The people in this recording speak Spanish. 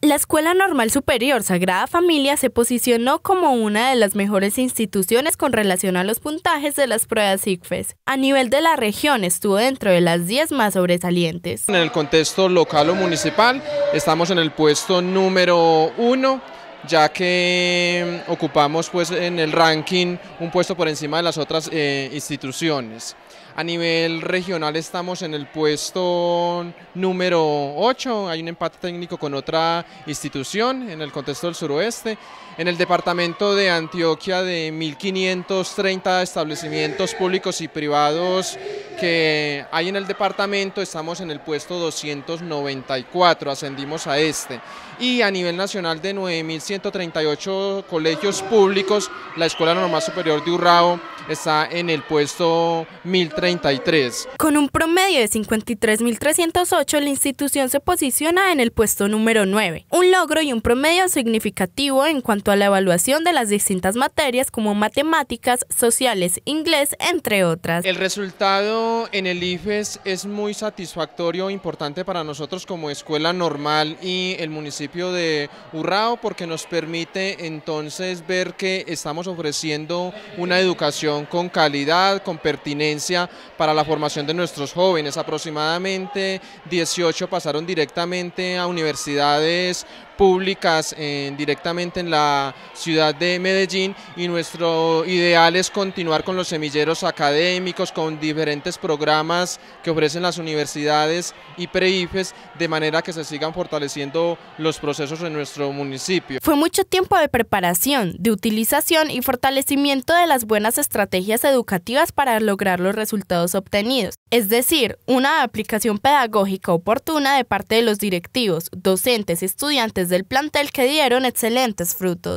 La Escuela Normal Superior Sagrada Familia se posicionó como una de las mejores instituciones con relación a los puntajes de las pruebas ICFES. A nivel de la región estuvo dentro de las 10 más sobresalientes. En el contexto local o municipal estamos en el puesto número 1 ya que mm, ocupamos pues en el ranking un puesto por encima de las otras eh, instituciones. A nivel regional estamos en el puesto número 8, hay un empate técnico con otra institución en el contexto del suroeste. En el departamento de Antioquia de 1.530 establecimientos públicos y privados que hay en el departamento estamos en el puesto 294, ascendimos a este. Y a nivel nacional de 9.000 138 colegios públicos, la Escuela Normal Superior de Urrao está en el puesto 1033. Con un promedio de 53.308, la institución se posiciona en el puesto número 9, un logro y un promedio significativo en cuanto a la evaluación de las distintas materias como matemáticas, sociales, inglés, entre otras. El resultado en el IFES es muy satisfactorio, importante para nosotros como escuela normal y el municipio de Urrao porque nos permite entonces ver que estamos ofreciendo una educación con calidad, con pertinencia para la formación de nuestros jóvenes. Aproximadamente 18 pasaron directamente a universidades públicas directamente en la ciudad de Medellín y nuestro ideal es continuar con los semilleros académicos, con diferentes programas que ofrecen las universidades y preifes de manera que se sigan fortaleciendo los procesos en nuestro municipio. Fue mucho tiempo de preparación, de utilización y fortalecimiento de las buenas estrategias estrategias educativas para lograr los resultados obtenidos, es decir, una aplicación pedagógica oportuna de parte de los directivos, docentes y estudiantes del plantel que dieron excelentes frutos.